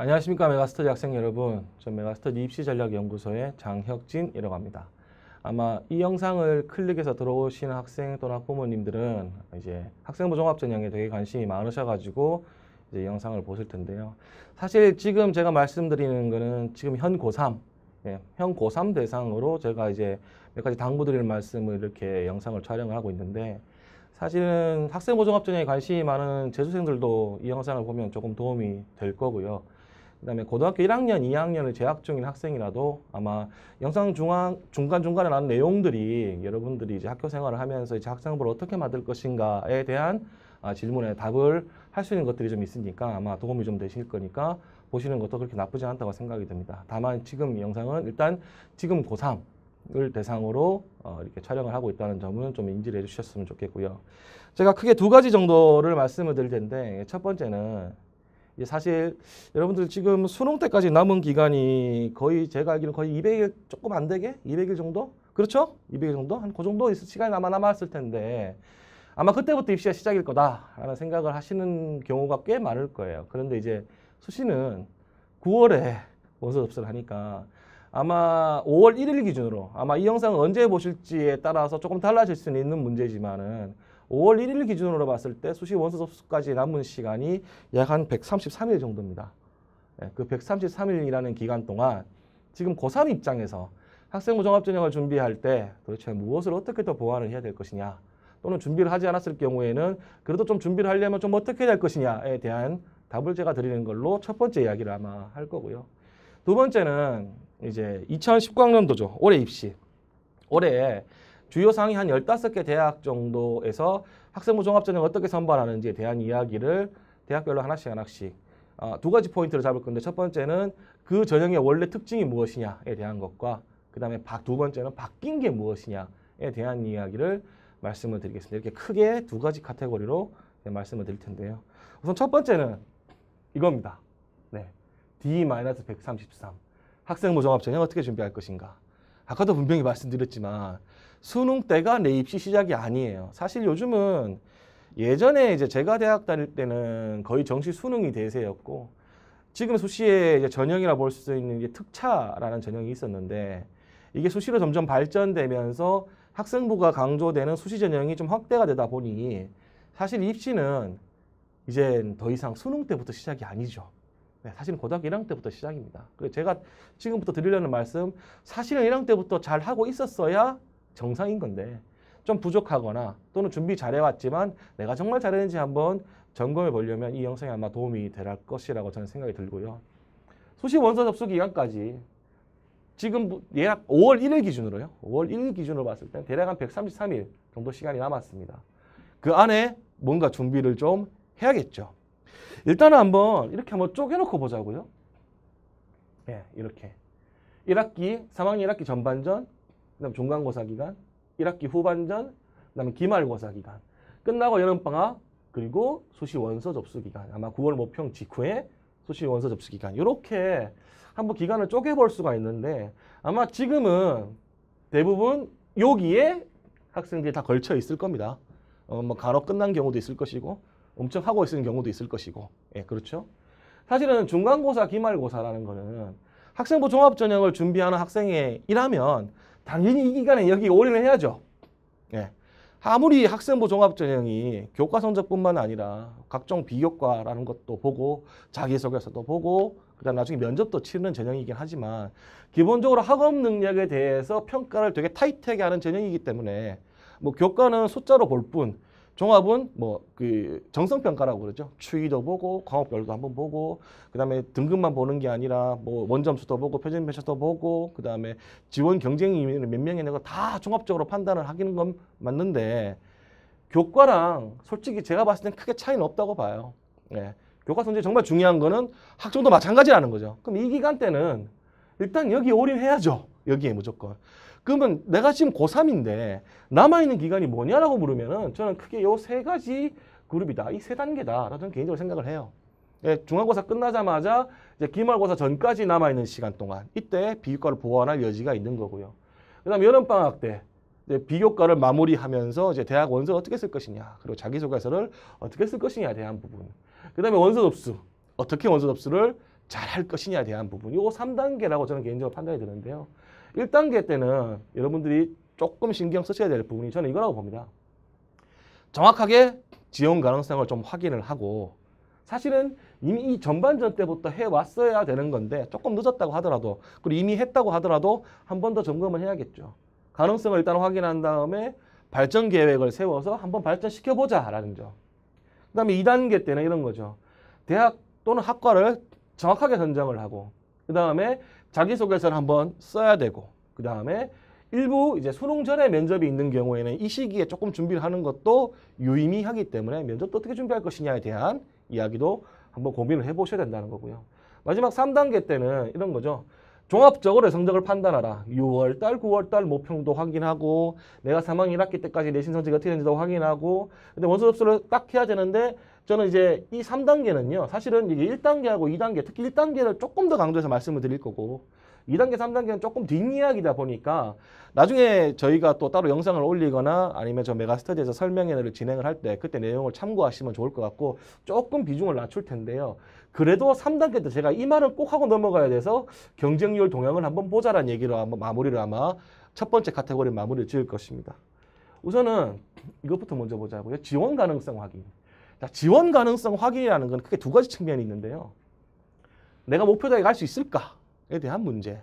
안녕하십니까 메가스터디 학생 여러분 저 메가스터디 입시전략연구소의 장혁진이라고 합니다 아마 이 영상을 클릭해서 들어오시는 학생 또는 학 부모님들은 이제 학생부 종합 전형에 되게 관심이 많으셔가지고 이제 영상을 보실 텐데요 사실 지금 제가 말씀드리는 거는 지금 현 고3 예, 현 고3 대상으로 제가 이제 몇 가지 당부드릴 말씀을 이렇게 영상을 촬영을 하고 있는데 사실은 학생부 종합 전형에 관심이 많은 재수생들도 이 영상을 보면 조금 도움이 될 거고요 그다음에 고등학교 1학년, 2학년을 재학 중인 학생이라도 아마 영상 중앙 중간 중간에 나온 내용들이 여러분들이 이제 학교 생활을 하면서 이제 학생부를 어떻게 만들 것인가에 대한 아, 질문에 답을 할 수 있는 것들이 좀 있으니까 아마 도움이 좀 되실 거니까 보시는 것도 그렇게 나쁘지 않다고 생각이 듭니다. 다만 지금 영상은 일단 지금 고3 을 대상으로 어, 이렇게 촬영을 하고 있다는 점은 좀 인지를 해주셨으면 좋겠고요. 제가 크게 두 가지 정도를 말씀을 드릴 텐데 첫 번째는 사실 여러분들 지금 수능 때까지 남은 기간이 거의 제가 알기로는 거의 200일 조금 안 되게 200일 정도 그렇죠? 200일 정도 한 그 정도 시간이 남아 남았을 텐데 아마 그때부터 입시가 시작일 거다라는 생각을 하시는 경우가 꽤 많을 거예요. 그런데 이제 수시는 9월에 원서 접수를 하니까 아마 5월 1일 기준으로 아마 이 영상을 언제 보실지에 따라서 조금 달라질 수는 있는 문제지만은 5월 1일 기준으로 봤을 때 수시 원서 접수까지 남은 시간이 약 한 133일 정도입니다. 예, 그 133일이라는 기간 동안 지금 고3 입장에서 학생부 종합전형을 준비할 때 도대체 무엇을 어떻게 더 보완을 해야 될 것이냐 또는 준비를 하지 않았을 경우에는 그래도 좀 준비를 하려면 좀 어떻게 해야 될 것이냐에 대한 답을 제가 드리는 걸로 첫 번째 이야기를 아마 할 거고요. 두 번째는 이제 2019학년도죠. 올해 입시. 올해 주요 상위 한 15개 대학 정도에서 학생부 종합전형 어떻게 선발하는지에 대한 이야기를 대학별로 하나씩 하나씩 어, 두 가지 포인트를 잡을 건데 첫 번째는 그 전형의 원래 특징이 무엇이냐에 대한 것과 그 다음에 두 번째는 바뀐 게 무엇이냐에 대한 이야기를 말씀을 드리겠습니다. 이렇게 크게 두 가지 카테고리로 네, 말씀을 드릴 텐데요. 우선 첫 번째는 이겁니다. 네. D-133. 학생부 종합 전형 어떻게 준비할 것인가. 아까도 분명히 말씀드렸지만 수능 때가 내 입시 시작이 아니에요. 사실 요즘은 예전에 이제 제가 대학 다닐 때는 거의 정시 수능이 대세였고 지금 수시에 이제 전형이라 볼 수 있는 이제 특차라는 전형이 있었는데 이게 수시로 점점 발전되면서 학생부가 강조되는 수시 전형이 좀 확대가 되다 보니 사실 입시는 이제 더 이상 수능 때부터 시작이 아니죠. 네, 사실은 고등학교 1학년 때부터 시작입니다. 그래서 제가 지금부터 드리려는 말씀, 사실은 1학년 때부터 잘 하고 있었어야 정상인 건데 좀 부족하거나 또는 준비 잘해왔지만 내가 정말 잘했는지 한번 점검해 보려면 이 영상이 아마 도움이 될 것이라고 저는 생각이 들고요. 수시 원서 접수 기간까지 지금 예약 5월 1일 기준으로요. 5월 1일 기준으로 봤을 때 대략 한 133일 정도 시간이 남았습니다. 그 안에 뭔가 준비를 좀 해야겠죠. 일단은 한번 이렇게 한번 쪼개놓고 보자고요. 예, 네, 이렇게. 1학기, 3학년 1학기 전반전, 그다음 종강고사 기간, 1학기 후반전, 그다음 기말고사 기간. 끝나고 여름방학, 그리고 수시 원서 접수 기간. 아마 9월 모평 직후에 수시 원서 접수 기간. 이렇게 한번 기간을 쪼개볼 수가 있는데 아마 지금은 대부분 여기에 학생들이 다 걸쳐 있을 겁니다. 어, 뭐 간혹 끝난 경우도 있을 것이고 엄청 하고 있는 경우도 있을 것이고 예, 그렇죠. 사실은 중간고사, 기말고사라는 거는 학생부 종합전형을 준비하는 학생의 일하면 당연히 이 기간에 여기 올인을 해야죠. 예. 아무리 학생부 종합전형이 교과 성적뿐만 아니라 각종 비교과라는 것도 보고 자기소개서도 보고 그다음 나중에 면접도 치르는 전형이긴 하지만 기본적으로 학업 능력에 대해서 평가를 되게 타이트하게 하는 전형이기 때문에 뭐 교과는 숫자로 볼뿐 종합은 뭐 그 정성 평가라고 그러죠. 추이도 보고 광업별도 한번 보고 그다음에 등급만 보는 게 아니라 뭐 원점수도 보고 표준 배치도 보고 그다음에 지원 경쟁인몇 명이 내고 다 종합적으로 판단을 하기는 건 맞는데 교과랑 솔직히 제가 봤을 땐 크게 차이는 없다고 봐요. 예. 교과 선제 정말 중요한 거는 학종도 마찬가지라는 거죠. 그럼 이 기간 때는 일단 여기 올인해야죠. 여기에 무조건. 그러면 내가 지금 고3인데 남아있는 기간이 뭐냐라고 물으면은 저는 크게 요 세 가지 그룹이다. 이 세단계다라는 개인적으로 생각을 해요. 예, 중간고사 끝나자마자 이제 기말고사 전까지 남아있는 시간 동안 이때 비교과를 보완할 여지가 있는 거고요. 그 다음에 여름방학 때 비교과를 마무리하면서 이제 대학 원서 어떻게 쓸 것이냐 그리고 자기소개서를 어떻게 쓸 것이냐에 대한 부분 그 다음에 원서 접수 어떻게 원서 접수를 잘 할 것이냐에 대한 부분 요거 3단계라고 저는 개인적으로 판단이 드는데요 1단계 때는 여러분들이 조금 신경 쓰셔야 될 부분이 저는 이거라고 봅니다. 정확하게 지원 가능성을 좀 확인을 하고 사실은 이미 이 전반전 때부터 해왔어야 되는 건데 조금 늦었다고 하더라도 그리고 이미 했다고 하더라도 한 번 더 점검을 해야겠죠. 가능성을 일단 확인한 다음에 발전 계획을 세워서 한번 발전시켜보자 라는 점. 그 다음에 2단계 때는 이런 거죠. 대학 또는 학과를 정확하게 선정을 하고 그 다음에 자기소개서를 한번 써야 되고 그 다음에 일부 이제 수능 전에 면접이 있는 경우에는 이 시기에 조금 준비를 하는 것도 유의미하기 때문에 면접도 어떻게 준비할 것이냐에 대한 이야기도 한번 고민을 해보셔야 된다는 거고요. 마지막 3단계 때는 이런 거죠. 종합적으로 성적을 판단하라. 6월달, 9월달 모평도 확인하고 내가 3학년 1학기 때까지 내신 성적이 어떻게 되는지도 확인하고 근데 원서 접수를 딱 해야 되는데 저는 이제 이 3단계는요. 사실은 이게 1단계하고 2단계, 특히 1단계를 조금 더 강조해서 말씀을 드릴 거고 2단계, 3단계는 조금 뒷이야기다 보니까 나중에 저희가 또 따로 영상을 올리거나 아니면 저 메가스터디에서 설명회를 진행을 할 때 그때 내용을 참고하시면 좋을 것 같고 조금 비중을 낮출 텐데요. 그래도 3단계 때 제가 이 말은 꼭 하고 넘어가야 돼서 경쟁률 동향을 한번 보자라는 얘기로 한번 마무리를 아마 첫 번째 카테고리 마무리를 지을 것입니다. 우선은 이것부터 먼저 보자고요. 지원 가능성 확인. 지원 가능성 확인이라는 건 크게 두 가지 측면이 있는데요. 내가 목표대에 학갈수 있을까에 대한 문제.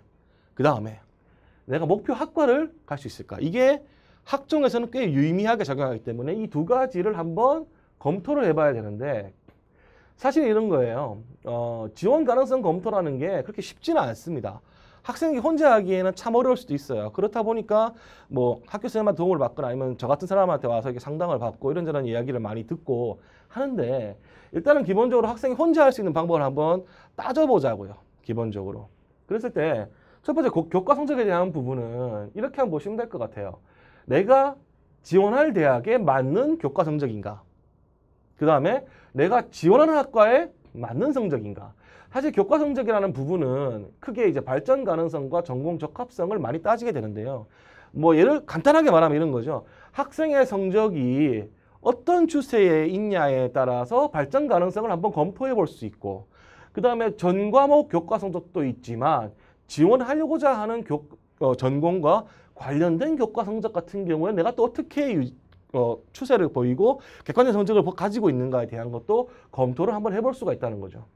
그 다음에 내가 목표 학과를 갈 수 있을까. 이게 학종에서는 꽤 유의미하게 작용하기 때문에 이 두 가지를 한번 검토를 해봐야 되는데 사실 이런 거예요. 어, 지원 가능성 검토라는 게 그렇게 쉽지는 않습니다. 학생이 혼자 하기에는 참 어려울 수도 있어요. 그렇다 보니까 뭐 학교 선생님한테 도움을 받거나 아니면 저 같은 사람한테 와서 이렇게 상담을 받고 이런저런 이야기를 많이 듣고 하는데 일단은 기본적으로 학생이 혼자 할 수 있는 방법을 한번 따져보자고요. 기본적으로. 그랬을 때 첫 번째 교과 성적에 대한 부분은 이렇게 한번 보시면 될 것 같아요. 내가 지원할 대학에 맞는 교과 성적인가? 그 다음에 내가 지원하는 학과에 맞는 성적인가? 사실 교과 성적이라는 부분은 크게 이제 발전 가능성과 전공 적합성을 많이 따지게 되는데요. 뭐 예를 간단하게 말하면 이런 거죠. 학생의 성적이 어떤 추세에 있냐에 따라서 발전 가능성을 한번 검토해 볼 수 있고 그 다음에 전 과목 교과 성적도 있지만 지원하려고자 하는 교, 어, 전공과 관련된 교과 성적 같은 경우에 내가 또 어떻게 유, 어, 추세를 보이고 객관적 성적을 가지고 있는가에 대한 것도 검토를 한번 해 볼 수가 있다는 거죠.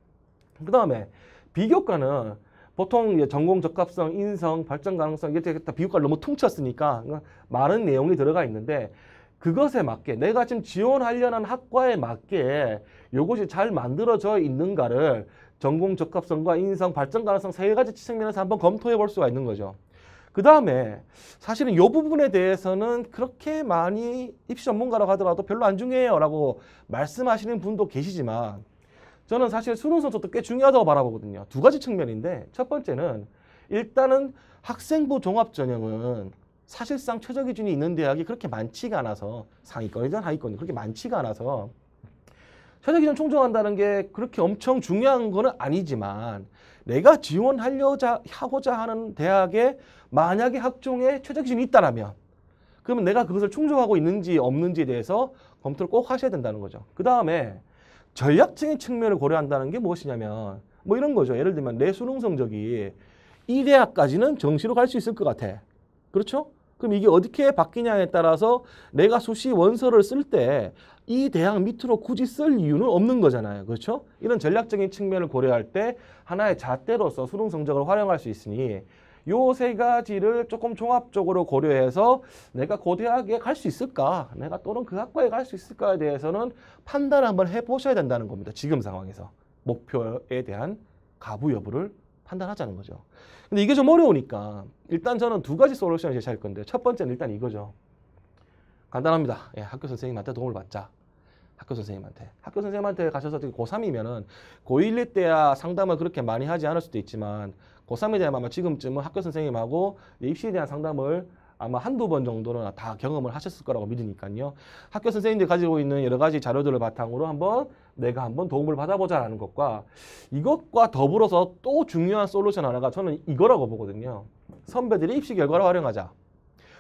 그 다음에 비교과는 보통 전공 적합성, 인성, 발전 가능성 이렇게 다 비교과를 너무 퉁쳤으니까 그러니까 많은 내용이 들어가 있는데 그것에 맞게 내가 지금 지원하려는 학과에 맞게 요것이 잘 만들어져 있는가를 전공 적합성과 인성, 발전 가능성 세 가지 측면에서 한번 검토해 볼 수가 있는 거죠. 그 다음에 사실은 이 부분에 대해서는 그렇게 많이 입시 전문가라고 하더라도 별로 안 중요해요 라고 말씀하시는 분도 계시지만 저는 사실 수능 선서도 꽤 중요하다고 바라보거든요. 두 가지 측면인데 첫 번째는 일단은 학생부 종합 전형은 사실상 최저 기준이 있는 대학이 그렇게 많지가 않아서 상위권이든 하위권이든 그렇게 많지가 않아서 최저 기준 총정한다는 게 그렇게 엄청 중요한 거는 아니지만 내가 지원하려자 하고자 하는 대학에 만약에 학종에 최저 기준이 있다라면 그러면 내가 그것을 충족하고 있는지 없는지에 대해서 검토를 꼭 하셔야 된다는 거죠. 그 다음에 전략적인 측면을 고려한다는 게 무엇이냐면 뭐 이런 거죠. 예를 들면 내 수능 성적이 이대학까지는 정시로 갈 수 있을 것 같아. 그렇죠? 그럼 이게 어떻게 바뀌냐에 따라서 내가 수시 원서를 쓸 때 이 대학 밑으로 굳이 쓸 이유는 없는 거잖아요. 그렇죠? 이런 전략적인 측면을 고려할 때 하나의 잣대로서 수능 성적을 활용할 수 있으니 요세 가지를 조금 종합적으로 고려해서 내가 고대학에 갈 수 있을까? 내가 또는 그 학과에 갈 수 있을까에 대해서는 판단을 한번 해보셔야 된다는 겁니다. 지금 상황에서. 목표에 대한 가부 여부를 판단하자는 거죠. 근데 이게 좀 어려우니까 일단 저는 두 가지 솔루션을 제시할 건데 첫 번째는 일단 이거죠. 간단합니다. 예, 학교 선생님한테 도움을 받자. 학교 선생님한테. 학교 선생님한테 가셔서 고3이면은 고1, 일 때야 상담을 그렇게 많이 하지 않을 수도 있지만 고3이되한 그 아마 지금쯤은 학교 선생님하고 입시에 대한 상담을 아마 한두 번 정도는 다 경험을 하셨을 거라고 믿으니까요. 학교 선생님들이 가지고 있는 여러 가지 자료들을 바탕으로 한번 내가 한번 도움을 받아보자라는 것과 이것과 더불어서 또 중요한 솔루션 하나가 저는 이거라고 보거든요. 선배들이 입시 결과를 활용하자.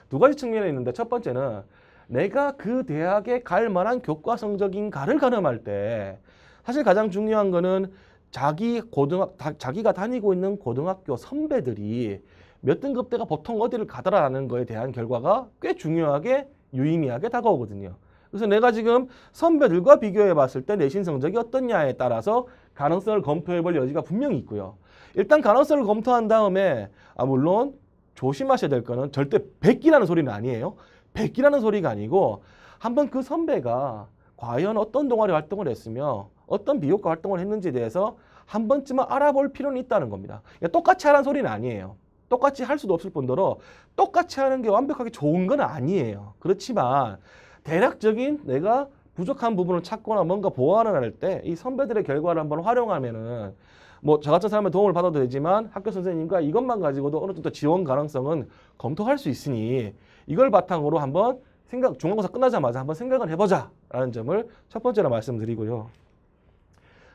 두 가지 측면이 있는데 첫 번째는 내가 그 대학에 갈 만한 교과 성적인가를 가늠할 때 사실 가장 중요한 거는 자기 고등학 다, 자기가 다니고 있는 고등학교 선배들이 몇 등급 대가 보통 어디를 가더라는 거에 대한 결과가 꽤 중요하게 유의미하게 다가오거든요. 그래서 내가 지금 선배들과 비교해 봤을 때 내신 성적이 어떻냐에 따라서 가능성을 검토해 볼 여지가 분명히 있고요. 일단 가능성을 검토한 다음에 아 물론 조심하셔야 될 거는 절대 백기라는 소리는 아니에요. 백기라는 소리가 아니고 한번 그 선배가 과연 어떤 동아리 활동을 했으며 어떤 비효과 활동을 했는지에 대해서 한 번쯤은 알아볼 필요는 있다는 겁니다. 그러니까 똑같이 하라는 소리는 아니에요. 똑같이 할 수도 없을 뿐더러 똑같이 하는 게 완벽하게 좋은 건 아니에요. 그렇지만 대략적인 내가 부족한 부분을 찾거나 뭔가 보완을 할 때 이 선배들의 결과를 한번 활용하면은 뭐 저 같은 사람의 도움을 받아도 되지만 학교 선생님과 이것만 가지고도 어느 정도 지원 가능성은 검토할 수 있으니 이걸 바탕으로 한번 생각 중간고사 끝나자마자 한번 생각을 해보자라는 점을 첫 번째로 말씀드리고요.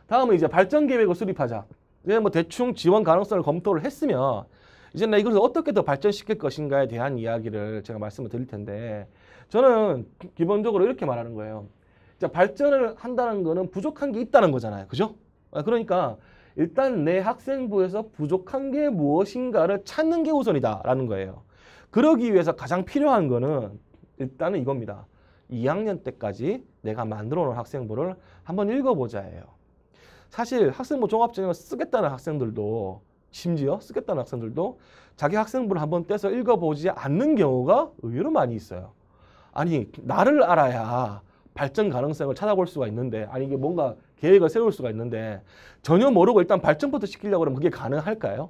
다음은 이제 발전 계획을 수립하자. 이제 뭐 대충 지원 가능성을 검토를 했으면 이제 나 이것을 어떻게 더 발전시킬 것인가에 대한 이야기를 제가 말씀을 드릴 텐데 저는 기본적으로 이렇게 말하는 거예요. 자, 발전을 한다는 거는 부족한 게 있다는 거잖아요. 그죠? 아, 그러니까 일단 내 학생부에서 부족한 게 무엇인가를 찾는 게 우선이다라는 거예요. 그러기 위해서 가장 필요한 거는 일단은 이겁니다. 2학년 때까지 내가 만들어 놓은 학생부를 한번 읽어보자예요. 사실 학생부 종합전형을 쓰겠다는 학생들도 심지어 쓰겠다는 학생들도 자기 학생부를 한번 떼서 읽어보지 않는 경우가 의외로 많이 있어요. 아니 나를 알아야 발전 가능성을 찾아볼 수가 있는데 아니 이게 뭔가 계획을 세울 수가 있는데 전혀 모르고 일단 발전부터 시키려고 그러면 그게 가능할까요?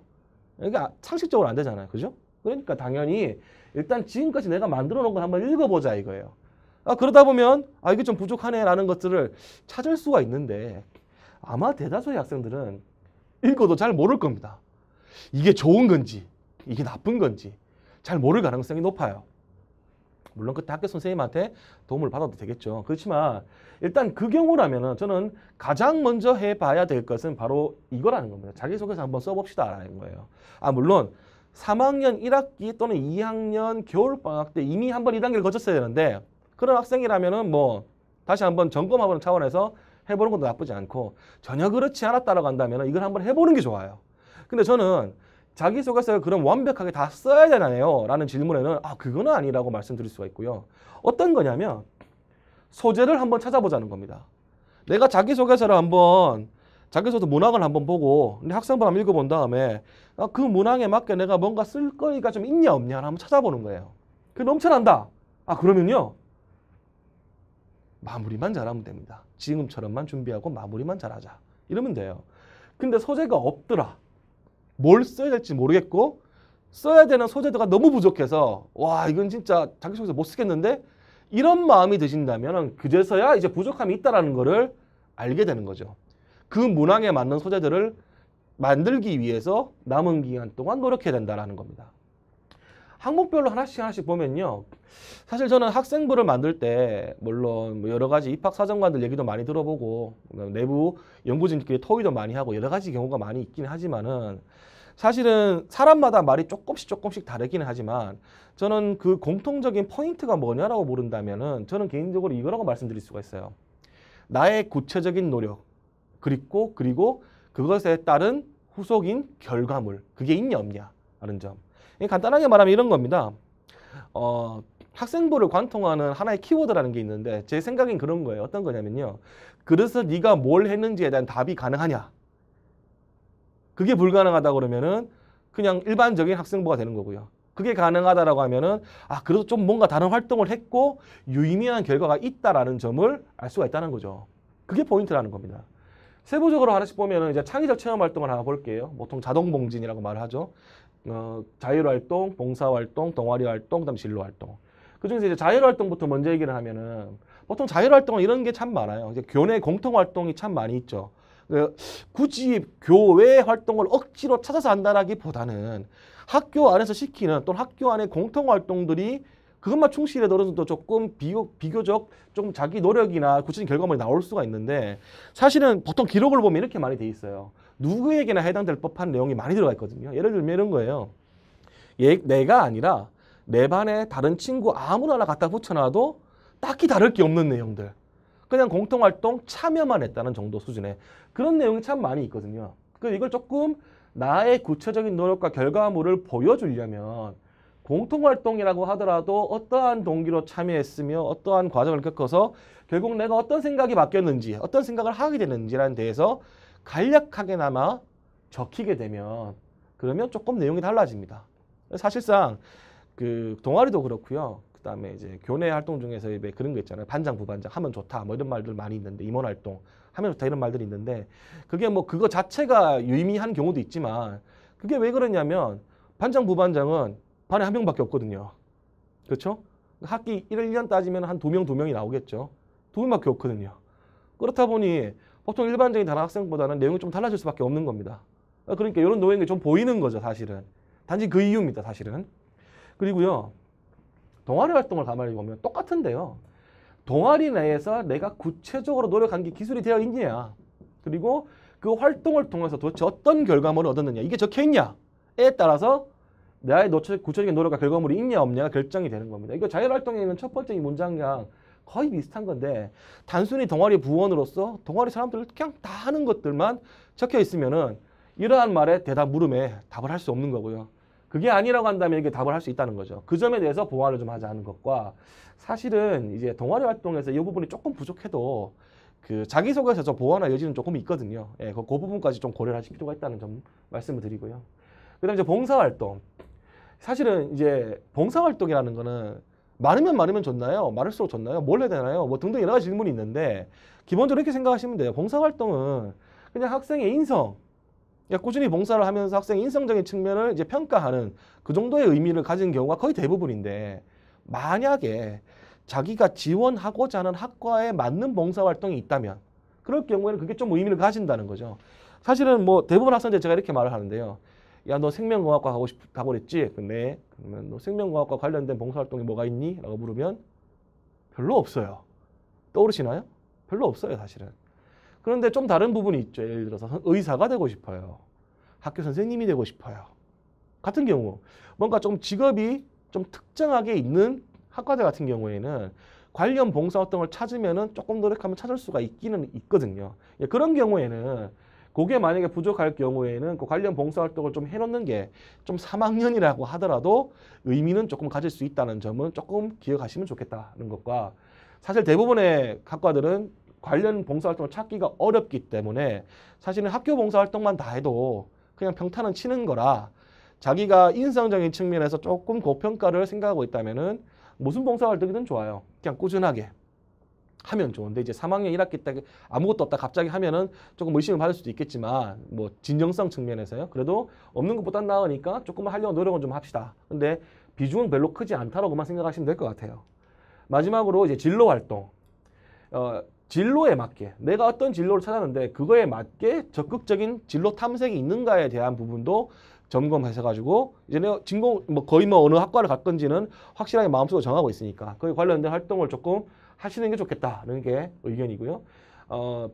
그러니까 상식적으로 안 되잖아요. 그죠? 그러니까 당연히 일단 지금까지 내가 만들어 놓은 걸 한번 읽어보자 이거예요. 아, 그러다 보면 아 이게 좀 부족하네라는 것들을 찾을 수가 있는데 아마 대다수의 학생들은 읽어도 잘 모를 겁니다. 이게 좋은 건지, 이게 나쁜 건지 잘 모를 가능성이 높아요. 물론 그때 학교 선생님한테 도움을 받아도 되겠죠. 그렇지만 일단 그 경우라면 저는 가장 먼저 해봐야 될 것은 바로 이거라는 겁니다. 자기소개서 한번 써봅시다 라는 거예요. 아 물론 3학년 1학기 또는 2학년 겨울방학 때 이미 한번 2단계를 거쳤어야 되는데 그런 학생이라면 뭐 다시 한번 점검하는 차원에서 해보는 것도 나쁘지 않고 전혀 그렇지 않았다라고 한다면 이걸 한번 해보는 게 좋아요. 근데 저는 자기소개서를 그럼 완벽하게 다 써야 되나요? 라는 질문에는 아 그거는 아니라고 말씀드릴 수가 있고요. 어떤 거냐면 소재를 한번 찾아보자는 겁니다. 내가 자기소개서를 한번 자기소개서 문항을 한번 보고 학생분 한번 읽어본 다음에 아, 그 문항에 맞게 내가 뭔가 쓸거니까좀 있냐 없냐 한번 찾아보는 거예요. 그 넘쳐난다. 아 그러면요. 마무리만 잘하면 됩니다. 지금처럼만 준비하고 마무리만 잘하자. 이러면 돼요. 근데 소재가 없더라. 뭘 써야 될지 모르겠고 써야 되는 소재가 너무 부족해서 와 이건 진짜 자기소개서 못 쓰겠는데 이런 마음이 드신다면 그제서야 이제 부족함이 있다라는 거를 알게 되는 거죠. 그 문항에 맞는 소재들을 만들기 위해서 남은 기간 동안 노력해야 된다는 겁니다. 항목별로 하나씩 하나씩 보면요. 사실 저는 학생부를 만들 때 물론 뭐 여러 가지 입학 사정관들 얘기도 많이 들어보고 내부 연구진끼리 토의도 많이 하고 여러 가지 경우가 많이 있긴 하지만은 사실은 사람마다 말이 조금씩 조금씩 다르기는 하지만 저는 그 공통적인 포인트가 뭐냐라고 모른다면은 저는 개인적으로 이거라고 말씀드릴 수가 있어요. 나의 구체적인 노력 그리고 그리고 그것에 따른 후속인 결과물 그게 있냐 없냐라는 점. 간단하게 말하면 이런 겁니다. 어, 학생부를 관통하는 하나의 키워드라는 게 있는데 제 생각엔 그런 거예요. 어떤 거냐면요. 그래서 네가 뭘 했는지에 대한 답이 가능하냐. 그게 불가능하다 그러면은 그냥 일반적인 학생부가 되는 거고요. 그게 가능하다라고 하면은 아 그래도 좀 뭔가 다른 활동을 했고 유의미한 결과가 있다라는 점을 알 수가 있다는 거죠. 그게 포인트라는 겁니다. 세부적으로 하나씩 보면은 이제 창의적 체험 활동을 하나 볼게요. 보통 자동 봉진이라고 말하죠. 어, 자율활동, 봉사활동, 동아리활동, 그다음 진로활동. 그중에서 이제 자율활동부터 먼저 얘기를 하면은 보통 자율활동은 이런 게 참 많아요. 이제 교내 공통활동이 참 많이 있죠. 그 굳이 교외 활동을 억지로 찾아서 한다라기보다는 학교 안에서 시키는 또는 학교 안의 공통활동들이 그것만 충실해도 어느 정도 조금 비교, 비교적 좀 자기 노력이나 구체적인 결과물이 나올 수가 있는데 사실은 보통 기록을 보면 이렇게 많이 돼 있어요. 누구에게나 해당될 법한 내용이 많이 들어가 있거든요. 예를 들면 이런 거예요. 얘, 예, 내가 아니라 내 반에 다른 친구 아무나 갖다 붙여놔도 딱히 다를 게 없는 내용들. 그냥 공통활동 참여만 했다는 정도 수준의 그런 내용이 참 많이 있거든요. 그래서 이걸 조금 나의 구체적인 노력과 결과물을 보여주려면 공통활동이라고 하더라도 어떠한 동기로 참여했으며 어떠한 과정을 겪어서 결국 내가 어떤 생각이 바뀌었는지 어떤 생각을 하게 되는지라는 데에서 간략하게나마 적히게 되면 그러면 조금 내용이 달라집니다. 사실상 그 동아리도 그렇고요. 그다음에 이제 교내 활동 중에서 그런 거 있잖아요. 반장 부반장 하면 좋다. 뭐 이런 말들 많이 있는데 임원 활동 하면 좋다 이런 말들이 있는데 그게 뭐 그거 자체가 유의미한 경우도 있지만 그게 왜 그러냐면 반장 부반장은 반에 한 명밖에 없거든요. 그렇죠? 학기 1, 2년 따지면 한 두 명, 두 명이 나오겠죠. 두 명밖에 없거든요. 그렇다 보니 보통 일반적인 단어 학생보다는 내용이 좀 달라질 수밖에 없는 겁니다. 그러니까 이런 노예이좀 보이는 거죠, 사실은. 단지 그 이유입니다, 사실은. 그리고요, 동아리 활동을 가만히 보면 똑같은데요. 동아리 내에서 내가 구체적으로 노력한 게 기술이 되어 있냐. 느 그리고 그 활동을 통해서 도대체 어떤 결과물을 얻었느냐. 이게 적혀 있냐에 따라서 나의 구체적인 노력과 결과물이 있냐 없냐가 결정이 되는 겁니다. 이거 자율활동에 있는 첫 번째 이 문장량 거의 비슷한 건데 단순히 동아리 부원으로서 동아리 사람들 그냥 다 하는 것들만 적혀 있으면은 이러한 말에 대답 물음에 답을 할 수 없는 거고요. 그게 아니라고 한다면 이게 답을 할 수 있다는 거죠. 그 점에 대해서 보완을 좀 하자는 것과 사실은 이제 동아리 활동에서 이 부분이 조금 부족해도 그 자기소개서 저 보완할 여지는 조금 있거든요. 예, 그, 그 부분까지 좀 고려를 하실 필요가 있다는 점 말씀을 드리고요. 그 다음에 이제 봉사활동. 사실은 이제 봉사활동이라는 거는 많으면 많으면 좋나요? 많을수록 좋나요? 뭘 해야 되나요? 뭐 등등 여러 가지 질문이 있는데 기본적으로 이렇게 생각하시면 돼요. 봉사활동은 그냥 학생의 인성, 그러 그러니까 꾸준히 봉사를 하면서 학생의 인성적인 측면을 이제 평가하는 그 정도의 의미를 가진 경우가 거의 대부분인데 만약에 자기가 지원하고자 하는 학과에 맞는 봉사활동이 있다면 그럴 경우에는 그게 좀 의미를 가진다는 거죠. 사실은 뭐 대부분 학생들 제가 이렇게 말을 하는데요. 야너 생명공학과 가고 싶다고 그랬지? 근데 그러면 너 생명공학과 관련된 봉사활동이 뭐가 있니? 라고 물으면 별로 없어요. 떠오르시나요? 별로 없어요 사실은. 그런데 좀 다른 부분이 있죠. 예를 들어서 의사가 되고 싶어요. 학교 선생님이 되고 싶어요. 같은 경우 뭔가 좀 직업이 좀 특정하게 있는 학과대 같은 경우에는 관련 봉사활동을 찾으면 조금 노력하면 찾을 수가 있기는 있거든요. 예, 그런 경우에는 그게 만약에 부족할 경우에는 그 관련 봉사활동을 좀 해놓는 게 좀 3학년이라고 하더라도 의미는 조금 가질 수 있다는 점은 조금 기억하시면 좋겠다는 것과 사실 대부분의 학과들은 관련 봉사활동을 찾기가 어렵기 때문에 사실은 학교 봉사활동만 다 해도 그냥 평탄는 치는 거라 자기가 인상적인 측면에서 조금 고평가를 생각하고 있다면은 무슨 봉사활동이든 좋아요. 그냥 꾸준하게 하면 좋은데 이제 3학년 1학기 때 아무것도 없다 갑자기 하면은 조금 의심을 받을 수도 있겠지만 뭐 진정성 측면에서요. 그래도 없는 것보단 나으니까 조금만 하려고 노력은 좀 합시다. 근데 비중은 별로 크지 않다라고만 생각하시면 될 것 같아요. 마지막으로 이제 진로 활동. 어, 진로에 맞게 내가 어떤 진로를 찾았는데 그거에 맞게 적극적인 진로 탐색이 있는가에 대한 부분도 점검해서 가지고 이제 내가 진공 뭐 거의 뭐 어느 학과를 갈 건지는 확실하게 마음속으로 정하고 있으니까 그에 관련된 활동을 조금 하시는 게 좋겠다는 게 의견이고요. 어,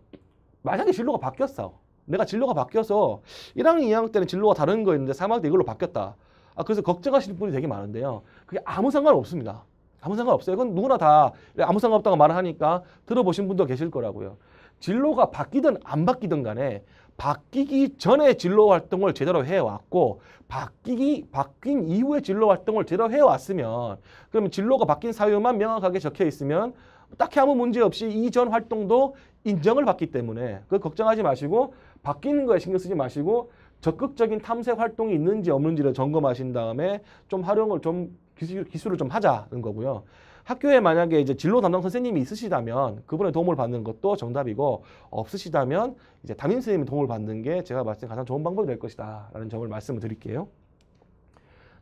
만약에 진로가 바뀌었어. 내가 진로가 바뀌어서 1학년, 2학년 때는 진로가 다른 거였는데 3학년 때 이걸로 바뀌었다. 아, 그래서 걱정하시는 분이 되게 많은데요. 그게 아무 상관 없습니다. 아무 상관 없어요. 이건 누구나 다 아무 상관 없다고 말을 하니까 들어보신 분도 계실 거라고요. 진로가 바뀌든 안 바뀌든 간에 바뀌기 전에 진로 활동을 제대로 해왔고 바뀌기 바뀐 이후에 진로 활동을 제대로 해왔으면 그러면 진로가 바뀐 사유만 명확하게 적혀 있으면 딱히 아무 문제 없이 이전 활동도 인정을 받기 때문에 그 걱정하지 마시고 바뀌는 거에 신경 쓰지 마시고 적극적인 탐색 활동이 있는지 없는지를 점검하신 다음에 좀 활용을 좀 기술, 기술을 좀 하자는 거고요. 학교에 만약에 이제 진로 담당 선생님이 있으시다면 그분의 도움을 받는 것도 정답이고 없으시다면 이제 담임 선생님의 도움을 받는 게 제가 봤을 때 가장 좋은 방법이 될 것이다라는 점을 말씀을 드릴게요.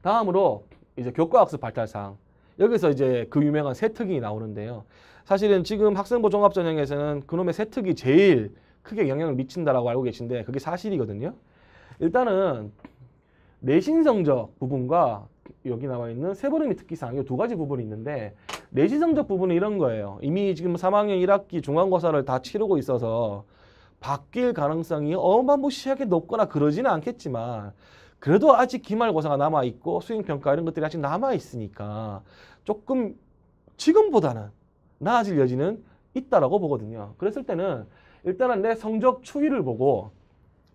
다음으로 이제 교과학습 발달상 여기서 이제 그 유명한 세특이 나오는데요. 사실은 지금 학생부 종합전형에서는 그놈의 세특이 제일 크게 영향을 미친다라고 알고 계신데 그게 사실이거든요. 일단은 내신 성적 부분과 여기 나와 있는 세버림이 특기사항이두 가지 부분이 있는데 내신 성적 부분은 이런 거예요. 이미 지금 3학년 1학기 중간고사를 다 치르고 있어서 바뀔 가능성이 어마무시하게 높거나 그러지는 않겠지만 그래도 아직 기말고사가 남아있고 수행평가 이런 것들이 아직 남아있으니까 조금 지금보다는 나아질 여지는 있다라고 보거든요. 그랬을 때는 일단은 내 성적 추이를 보고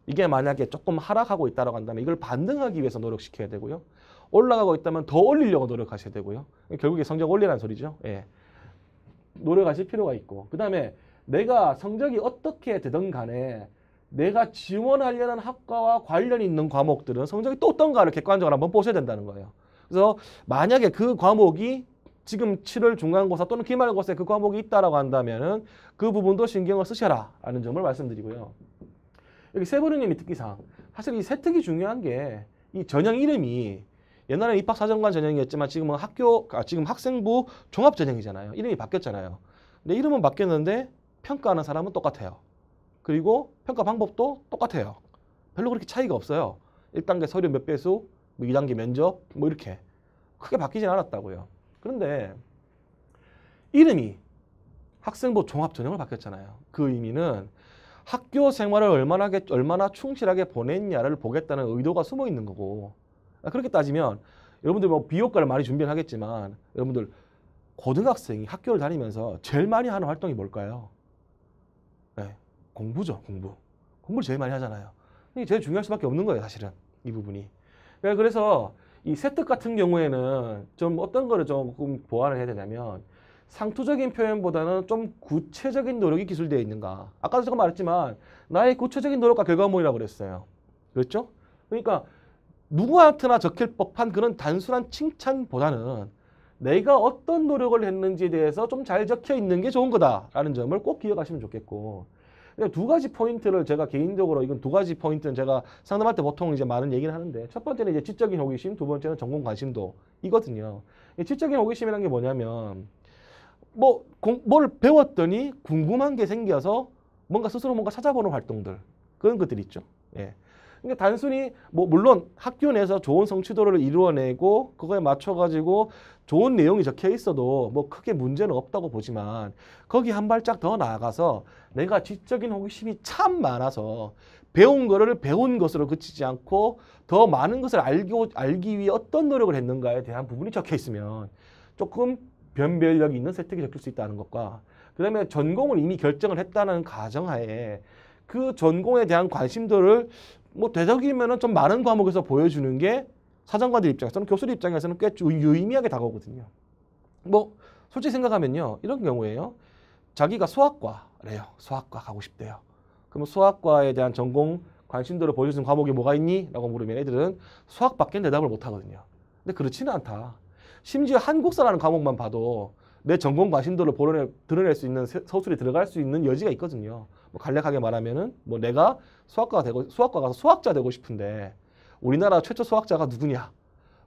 이게 만약에 조금 하락하고 있다라고 한다면 이걸 반등하기 위해서 노력시켜야 되고요. 올라가고 있다면 더 올리려고 노력하셔야 되고요. 결국에 성적 올리라는 소리죠. 예. 노력하실 필요가 있고 그 다음에 내가 성적이 어떻게 되든 간에 내가 지원하려는 학과와 관련 있는 과목들은 성적이 또 어떤가를 객관적으로 한번 보셔야 된다는 거예요. 그래서 만약에 그 과목이 지금 7월 중간고사 또는 기말고사에 그 과목이 있다라고 한다면은 그 부분도 신경을 쓰셔라라는 점을 말씀드리고요. 여기 세버리님이 특기상 사실 이 세특이 중요한 게 이 전형 이름이 옛날에 입학사정관 전형이었지만 지금은 학교 아, 지금 학생부 종합 전형이잖아요. 이름이 바뀌었잖아요. 근데 이름은 바뀌었는데 평가하는 사람은 똑같아요. 그리고 평가 방법도 똑같아요. 별로 그렇게 차이가 없어요. 1단계 서류 몇 배수, 뭐 2단계 면접, 뭐 이렇게 크게 바뀌진 않았다고요. 그런데 이름이 학생부 종합전형을 바뀌었잖아요. 그 의미는 학교 생활을 얼마나, 얼마나 충실하게 보냈냐를 보겠다는 의도가 숨어 있는 거고 아, 그렇게 따지면 여러분들 뭐 비효과를 많이 준비를 하겠지만 여러분들 고등학생이 학교를 다니면서 제일 많이 하는 활동이 뭘까요? 네, 공부죠, 공부. 공부를 제일 많이 하잖아요. 이게 제일 중요할 수밖에 없는 거예요, 사실은. 이 부분이. 네, 그래서 이 세트 같은 경우에는 좀 어떤 거를 조금 보완을 해야 되냐면 상투적인 표현보다는 좀 구체적인 노력이 기술되어 있는가. 아까도 제가 말했지만 나의 구체적인 노력과 결과물이라고 그랬어요. 그렇죠? 그러니까 누구한테나 적힐 법한 그런 단순한 칭찬보다는 내가 어떤 노력을 했는지에 대해서 좀 잘 적혀 있는 게 좋은 거다라는 점을 꼭 기억하시면 좋겠고 그러니까 두 가지 포인트를 제가 개인적으로 이건 두 가지 포인트는 제가 상담할 때 보통 이제 많은 얘기를 하는데 첫 번째는 이제 지적인 호기심, 두 번째는 전공 관심도 이거든요. 지적인 호기심이란게 뭐냐면 뭐 공, 뭘 배웠더니 궁금한 게 생겨서 뭔가 스스로 뭔가 찾아보는 활동들 그런 것들 있죠. 예. 그러니까 단순히 뭐 물론 학교 내에서 좋은 성취도를 이루어내고 그거에 맞춰가지고 좋은 내용이 적혀 있어도 뭐 크게 문제는 없다고 보지만 거기 한 발짝 더 나아가서 내가 지적인 호기심이 참 많아서 배운 거를 배운 것으로 그치지 않고 더 많은 것을 알고, 알기 위해 어떤 노력을 했는가에 대한 부분이 적혀 있으면 조금 변별력이 있는 세택이 적힐 수 있다는 것과 그 다음에 전공을 이미 결정을 했다는 가정하에 그 전공에 대한 관심도를 뭐 되도록이면 은좀 많은 과목에서 보여주는 게 사정관들 입장에서는 교수들 입장에서는 꽤 유의미하게 다가오거든요. 뭐 솔직히 생각하면요. 이런 경우에요. 자기가 수학과래요. 수학과 가고 싶대요. 그러면 수학과에 대한 전공 관심도를 보여주는 과목이 뭐가 있니? 라고 물으면 애들은 수학밖에 대답을 못하거든요. 근데 그렇지는 않다. 심지어 한국사라는 과목만 봐도 내 전공 관신도를 보러내, 드러낼 수 있는 서술이 들어갈 수 있는 여지가 있거든요. 뭐 간략하게 말하면은 뭐 내가 수학과가 되고 수학과 가서 수학자 되고 싶은데 우리나라 최초 수학자가 누구냐?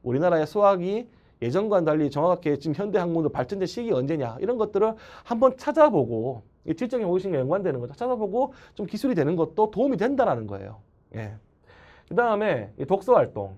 우리나라의 수학이 예전과는 달리 정확하게 지금 현대 학문으로 발전된 시기 언제냐 이런 것들을 한번 찾아보고 이 질적인 호기심과 연관되는 거죠. 찾아보고 좀 기술이 되는 것도 도움이 된다라는 거예요. 예. 그 다음에 독서 활동.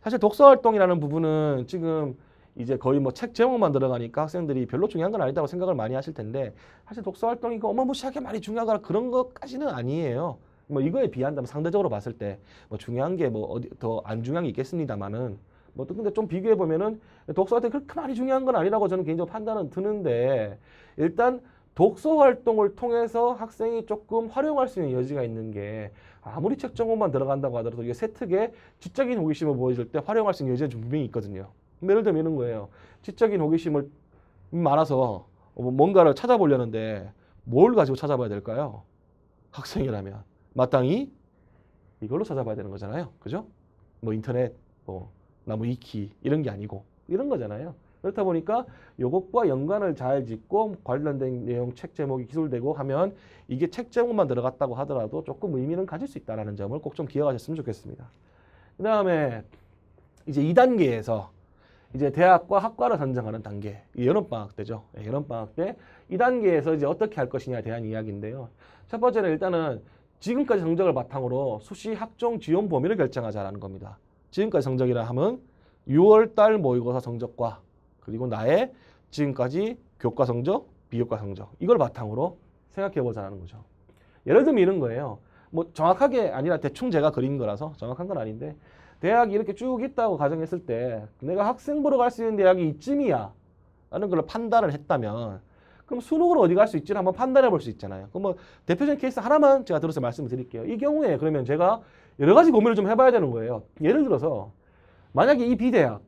사실 독서 활동이라는 부분은 지금 이제 거의 뭐 책 제목만 들어가니까 학생들이 별로 중요한 건 아니다고 생각을 많이 하실 텐데 사실 독서 활동이 그 어마무시하게 많이 중요하거라 그런 것까지는 아니에요. 뭐 이거에 비한다면 상대적으로 봤을 때 뭐 중요한 게 뭐 어디 더 안 중요한 게 뭐 있겠습니다만은 뭐또 근데 좀 비교해 보면은 독서 활동 그렇게 많이 중요한 건 아니라고 저는 개인적으로 판단은 드는데 일단 독서 활동을 통해서 학생이 조금 활용할 수 있는 여지가 있는 게 아무리 책 제목만 들어간다고 하더라도 이게 세특의 지적인 호기심을 보여줄 때 활용할 수 있는 여지가좀 분명히 있거든요. 예를 들면 이런 거예요. 지적인 호기심을 많아서 뭐 뭔가를 찾아보려는데 뭘 가지고 찾아봐야 될까요? 학생이라면 마땅히 이걸로 찾아봐야 되는 거잖아요. 그죠? 뭐 인터넷, 뭐 나무 위키 이런 게 아니고 이런 거잖아요. 그렇다 보니까 이것과 연관을 잘 짓고 관련된 내용 책 제목이 기술되고 하면 이게 책 제목만 들어갔다고 하더라도 조금 의미는 가질 수 있다는 점을 꼭 좀 기억하셨으면 좋겠습니다. 그 다음에 이제 2단계에서 이제 대학과 학과로 선정하는 단계. 여름방학 때죠. 여름방학 예, 때이 단계에서 이제 어떻게 할 것이냐에 대한 이야기인데요. 첫 번째는 일단은 지금까지 성적을 바탕으로 수시 학종 지원 범위를 결정하자라는 겁니다. 지금까지 성적이라 함은 6월달 모의고사 성적과 그리고 나의 지금까지 교과 성적, 비교과 성적 이걸 바탕으로 생각해보자는 거죠. 예를 들면 이런 거예요. 뭐 정확하게 아니라 대충 제가 그린 거라서 정확한 건 아닌데 대학이 이렇게 쭉 있다고 가정했을 때 내가 학생부로 갈 수 있는 대학이 이쯤이야 라는 걸로 판단을 했다면 그럼 수능으로 어디 갈 수 있지를 한번 판단해 볼 수 있잖아요. 그럼 뭐 대표적인 케이스 하나만 제가 들어서 말씀을 드릴게요. 이 경우에 그러면 제가 여러 가지 고민을 좀 해봐야 되는 거예요. 예를 들어서 만약에 이비대학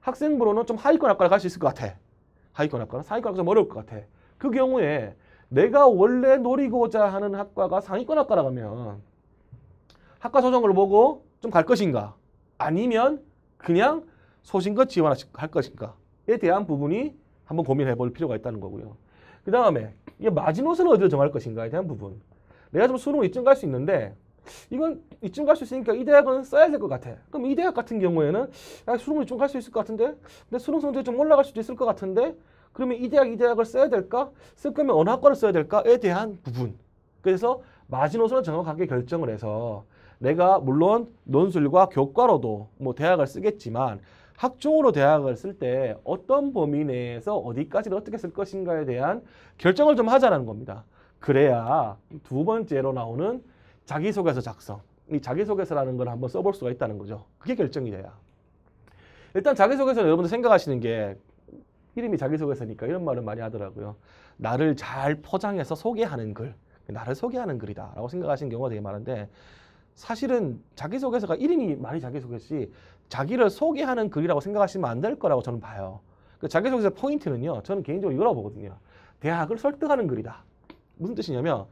학생부로는 좀 하위권 학과를 갈 수 있을 것 같아. 하위권 학과는 상위권 학과가 어려울 것 같아. 그 경우에 내가 원래 노리고자 하는 학과가 상위권 학과라면 학과 조정을 보고 좀 갈 것인가? 아니면 그냥 소신껏 지원할 것인가에 대한 부분이 한번 고민해 볼 필요가 있다는 거고요. 그 다음에 이게 마지노선을 어디로 정할 것인가에 대한 부분. 내가 좀 수능을 이쯤 갈 수 있는데 이건 이쯤 갈 수 있으니까 이 대학은 써야 될 것 같아. 그럼 이 대학 같은 경우에는 아, 수능을 이쯤 갈수 있을 것 같은데 근데 수능 성적이 좀 올라갈 수도 있을 것 같은데 그러면 이 대학 이 대학을 써야 될까? 쓸 거면 어느 학과를 써야 될까에 대한 부분. 그래서 마지노선을 정확하게 결정을 해서 내가 물론 논술과 교과로도 뭐 대학을 쓰겠지만 학종으로 대학을 쓸 때 어떤 범위 내에서 어디까지를 어떻게 쓸 것인가에 대한 결정을 좀 하자는 겁니다. 그래야 두 번째로 나오는 자기소개서 작성, 이 자기소개서라는 걸 한번 써볼 수가 있다는 거죠. 그게 결정이 돼야. 일단 자기소개서는 여러분들 생각하시는 게 이름이 자기소개서니까 이런 말을 많이 하더라고요. 나를 잘 포장해서 소개하는 글, 나를 소개하는 글이다 라고 생각하시는 경우가 되게 많은데 사실은 자기소개서가 이름이 많이자기소개시 자기를 소개하는 글이라고 생각하시면 안 될 거라고 저는 봐요. 그 자기소개서 포인트는요. 저는 개인적으로 이거라고 보거든요. 대학을 설득하는 글이다. 무슨 뜻이냐면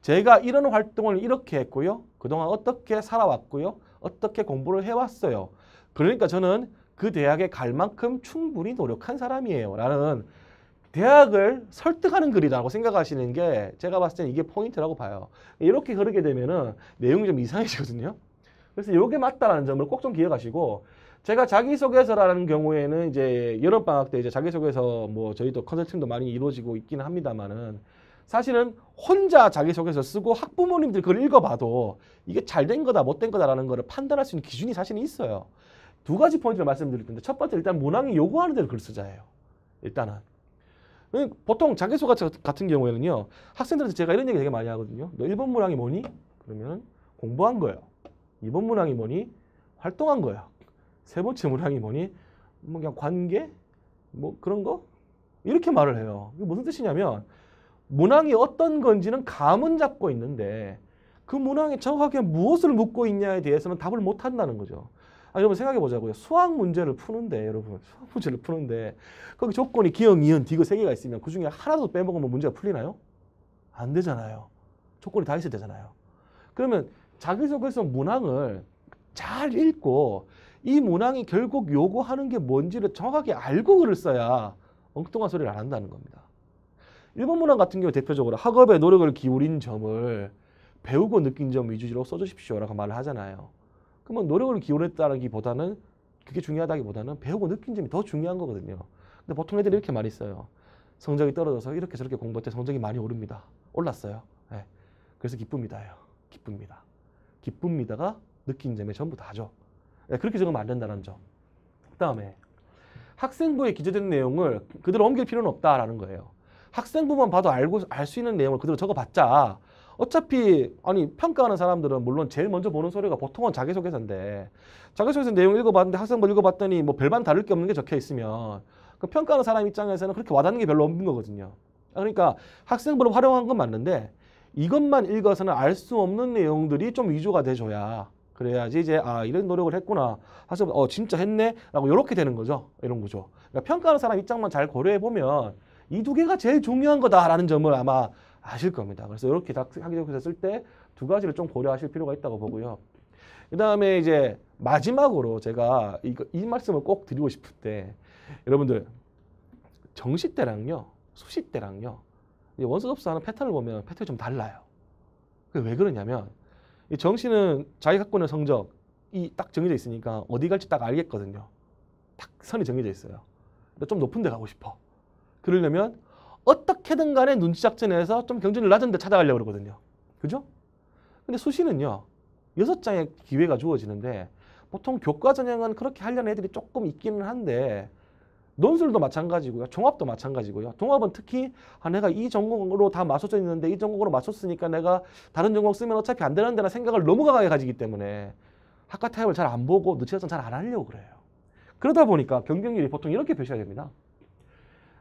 제가 이런 활동을 이렇게 했고요. 그동안 어떻게 살아왔고요. 어떻게 공부를 해왔어요. 그러니까 저는 그 대학에 갈 만큼 충분히 노력한 사람이에요. 라는 대학을 설득하는 글이라고 생각하시는 게 제가 봤을 땐 이게 포인트라고 봐요. 이렇게 그러게 되면은 내용이 좀 이상해지거든요. 그래서 이게 맞다라는 점을 꼭 좀 기억하시고 제가 자기소개서라는 경우에는 이제 여름방학 때 이제 자기소개서 뭐 저희도 컨설팅도 많이 이루어지고 있기는 합니다만은 사실은 혼자 자기소개서 쓰고 학부모님들 그걸 읽어봐도 이게 잘 된 거다 못 된 거다라는 거를 판단할 수 있는 기준이 사실은 있어요. 두 가지 포인트를 말씀드릴 텐데 첫 번째 일단 문항이 요구하는 대로 글 쓰자예요. 일단은 보통 자기소개 같은 경우에는요. 학생들한테 제가 이런 얘기 되게 많이 하거든요. 너 1번 문항이 뭐니? 그러면 공부한 거예요. 2번 문항이 뭐니? 활동한 거예요. 세 번째 문항이 뭐니? 뭐 그냥 관계? 뭐 그런 거? 이렇게 말을 해요. 이게 무슨 뜻이냐면 문항이 어떤 건지는 감은 잡고 있는데 그 문항이 정확하게 무엇을 묻고 있냐에 대해서는 답을 못 한다는 거죠. 아, 여러분 생각해 보자고요. 수학 문제를 푸는데 여러분 수학 문제를 푸는데 거기 조건이 기억, 이은, 디귿 세 개가 있으면 그 중에 하나도 빼먹으면 문제가 풀리나요? 안 되잖아요. 조건이 다 있어야 되잖아요. 그러면 자기소개서 문항을 잘 읽고 이 문항이 결국 요구하는 게 뭔지를 정확하게 알고 글을 써야 엉뚱한 소리를 안 한다는 겁니다. 일본 문항 같은 경우 대표적으로 학업에 노력을 기울인 점을 배우고 느낀 점 위주로 써주십시오라고 말을 하잖아요. 그러면 노력을 기울였다기보다는 그게 중요하다기보다는 배우고 느낀 점이 더 중요한 거거든요. 근데 보통 애들이 이렇게 많이 있어요 성적이 떨어져서 이렇게 저렇게 공부할 때 성적이 많이 오릅니다. 올랐어요. 네. 그래서 기쁩니다요 기쁩니다. 기쁩니다가 느낀 점에 전부 다죠. 네, 그렇게 적으면 안 된다는 점. 그 다음에 학생부에 기재된 내용을 그대로 옮길 필요는 없다라는 거예요. 학생부만 봐도 알고 알 수 있는 내용을 그대로 적어봤자 어차피 아니 평가하는 사람들은 물론 제일 먼저 보는 소리가 보통은 자기소개서인데 자기소개서 내용 읽어봤는데 학생부 뭐 읽어봤더니 뭐 별반 다를 게 없는 게 적혀 있으면 그 평가하는 사람 입장에서는 그렇게 와닿는 게 별로 없는 거거든요. 아, 그러니까 학생부를 활용한 건 맞는데 이것만 읽어서는 알 수 없는 내용들이 좀 위조가 돼줘야 그래야지 이제 아 이런 노력을 했구나 학습 어 진짜 했네라고 이렇게 되는 거죠 이런 거죠 그러니까 평가하는 사람 입장만 잘 고려해 보면 이 두 개가 제일 중요한 거다라는 점을 아마 아실 겁니다. 그래서 이렇게 학기적에서 쓸 때 두 가지를 좀 고려하실 필요가 있다고 보고요. 그 다음에 이제 마지막으로 제가 이, 이 말씀을 꼭 드리고 싶을 때 여러분들 정시 때랑요 수시 때랑요 원서접수 하는 패턴을 보면 패턴이 좀 달라요. 왜 그러냐면 이 정시는 자기 갖고 있는 성적이 딱 정해져 있으니까 어디 갈지 딱 알겠거든요. 딱 선이 정해져 있어요. 좀 높은 데 가고 싶어. 그러려면 어떻게든 간에 눈치 작전에서 좀 경쟁률 낮은 데 찾아가려고 그러거든요. 그죠? 근데 수시는요. 여섯 장의 기회가 주어지는데 보통 교과 전형은 그렇게 하려는 애들이 조금 있기는 한데 논술도 마찬가지고요. 종합도 마찬가지고요. 종합은 특히 아, 내가 이 전공으로 다 맞춰져 있는데 이 전공으로 맞췄으니까 내가 다른 전공 쓰면 어차피 안 되는데나 생각을 넘어가게 가지기 때문에 학과 타협을 잘 안 보고 누치작전 잘안 하려고 그래요. 그러다 보니까 경쟁률이 보통 이렇게 표시가 됩니다.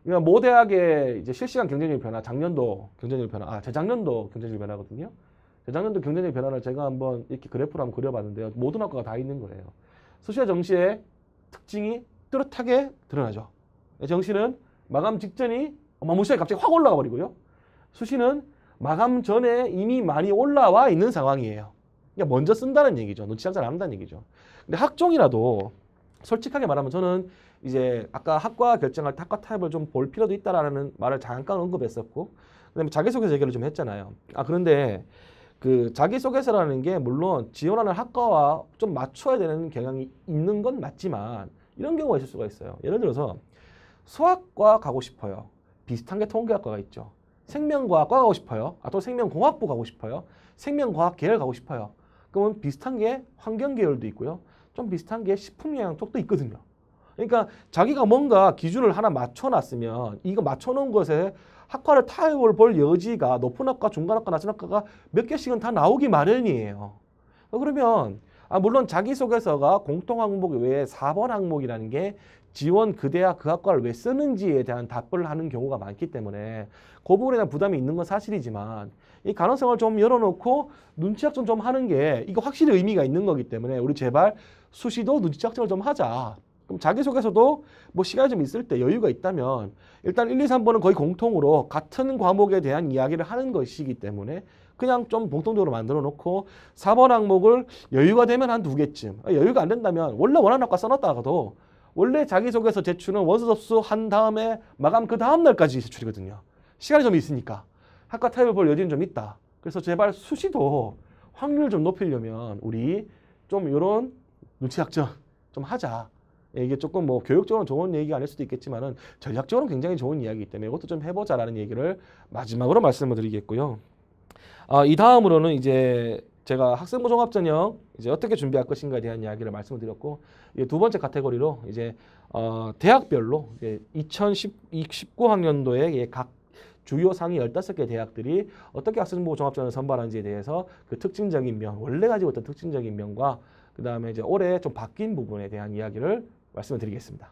그러니까 모 대학의 이제 실시간 경쟁률 변화, 작년도 경쟁률 변화, 아 재작년도 경쟁률 변화거든요. 재작년도 경쟁률 변화를 제가 한번 이렇게 그래프로 한번 그려봤는데요. 모든 학과가 다 있는 거예요. 수시와 정시의 특징이 뚜렷하게 드러나죠. 네, 정시는 마감 직전이 어마무시하게 갑자기 확 올라가 버리고요. 수시는 마감 전에 이미 많이 올라와 있는 상황이에요. 그냥 그러니까 먼저 쓴다는 얘기죠. 눈치지안한다는 얘기죠. 근데 학종이라도 솔직하게 말하면 저는 이제 아까 학과 결정할 때 학과 타입을 좀 볼 필요도 있다라는 말을 잠깐 언급했었고 그다음에 자기소개서 얘기를 좀 했잖아요. 아 그런데 그 자기소개서라는 게 물론 지원하는 학과와 좀 맞춰야 되는 경향이 있는 건 맞지만 이런 경우가 있을 수가 있어요. 예를 들어서 수학과 가고 싶어요. 비슷한 게 통계학과가 있죠. 생명과학과 가고 싶어요. 아, 또 생명공학부 가고 싶어요. 생명과학 계열 가고 싶어요. 그러면 비슷한 게 환경 계열도 있고요. 좀 비슷한 게 식품 영양 쪽도 있거든요. 그러니까 자기가 뭔가 기준을 하나 맞춰놨으면 이거 맞춰놓은 것에 학과를 타협을 볼 여지가 높은 학과, 중간 학과, 낮은 학과가 몇 개씩은 다 나오기 마련이에요. 어, 그러면 아, 물론 자기소개서가 공통 항목 외에 4번 항목이라는 게 지원 그 대학 그 학과를 왜 쓰는지에 대한 답을 하는 경우가 많기 때문에 그 부분에 대한 부담이 있는 건 사실이지만 이 가능성을 좀 열어놓고 눈치작전 좀 하는 게 이거 확실히 의미가 있는 거기 때문에 우리 제발 수시도 눈치작전을 좀 하자. 그럼 자기소개서도 뭐 시간이 좀 있을 때 여유가 있다면 일단 1, 2, 3번은 거의 공통으로 같은 과목에 대한 이야기를 하는 것이기 때문에 그냥 좀 공통적으로 만들어 놓고 4번 항목을 여유가 되면 한 두 개쯤 아, 여유가 안 된다면 원래 원하는 학과 써놨다가도 원래 자기소개서 제출은 원서 접수한 다음에 마감 그 다음 날까지 제출이거든요. 시간이 좀 있으니까 학과 타입을볼 여지는 좀 있다. 그래서 제발 수시도 확률 좀 높이려면 우리 좀 이런 눈치 작전 좀 하자. 이게 조금 뭐 교육적으로 좋은 얘기가 아닐 수도 있겠지만은 전략적으로 굉장히 좋은 이야기이기 때문에 이것도 좀 해보자라는 얘기를 마지막으로 말씀을 드리겠고요. 아, 이 다음으로는 이제 제가 학생부 종합 전형 이제 어떻게 준비할 것인가에 대한 이야기를 말씀을 드렸고 두 번째 카테고리로 이제 어, 대학별로 이제 2019학년도에 각 주요 상위 15개 대학들이 어떻게 학생부 종합 전형을 선발하는지에 대해서 그 특징적인 면, 원래 가지고 있던 특징적인 면과 그 다음에 이제 올해 좀 바뀐 부분에 대한 이야기를 말씀을 드리겠습니다.